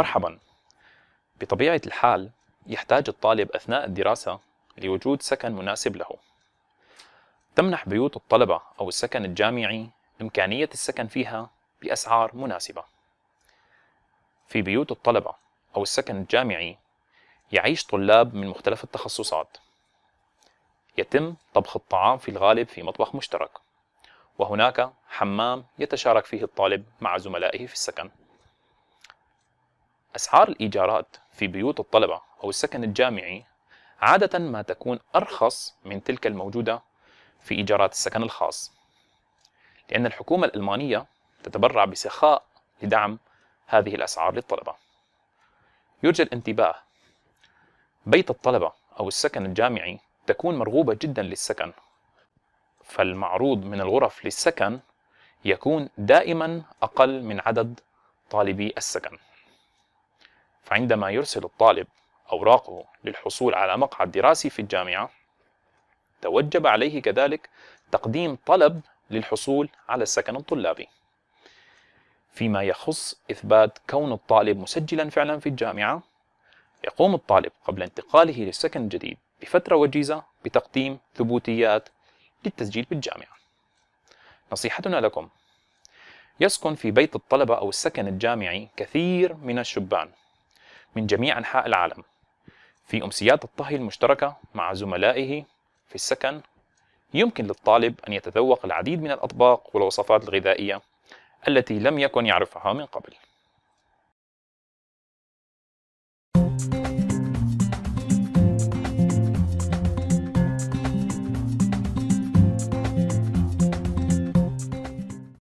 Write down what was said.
مرحبا بطبيعة الحال يحتاج الطالب أثناء الدراسة لوجود سكن مناسب له تمنح بيوت الطلبة أو السكن الجامعي إمكانية السكن فيها بأسعار مناسبة في بيوت الطلبة أو السكن الجامعي يعيش طلاب من مختلف التخصصات يتم طبخ الطعام في الغالب في مطبخ مشترك وهناك حمام يتشارك فيه الطالب مع زملائه في السكن أسعار الإيجارات في بيوت الطلبة أو السكن الجامعي عادة ما تكون أرخص من تلك الموجودة في إيجارات السكن الخاص لأن الحكومة الألمانية تتبرع بسخاء لدعم هذه الأسعار للطلبة يرجى الانتباه بيت الطلبة أو السكن الجامعي تكون مرغوبة جدا للسكن فالمعروض من الغرف للسكن يكون دائما أقل من عدد طالبي السكن فعندما يرسل الطالب أوراقه للحصول على مقعد دراسي في الجامعة توجب عليه كذلك تقديم طلب للحصول على السكن الطلابي فيما يخص إثبات كون الطالب مسجلا فعلا في الجامعة يقوم الطالب قبل انتقاله للسكن الجديد بفترة وجيزة بتقديم ثبوتيات للتسجيل بالجامعة نصيحتنا لكم يسكن في بيت الطلبة أو السكن الجامعي كثير من الشبان من جميع أنحاء العالم في أمسيات الطهي المشتركة مع زملائه في السكن يمكن للطالب أن يتذوق العديد من الأطباق والوصفات الغذائية التي لم يكن يعرفها من قبل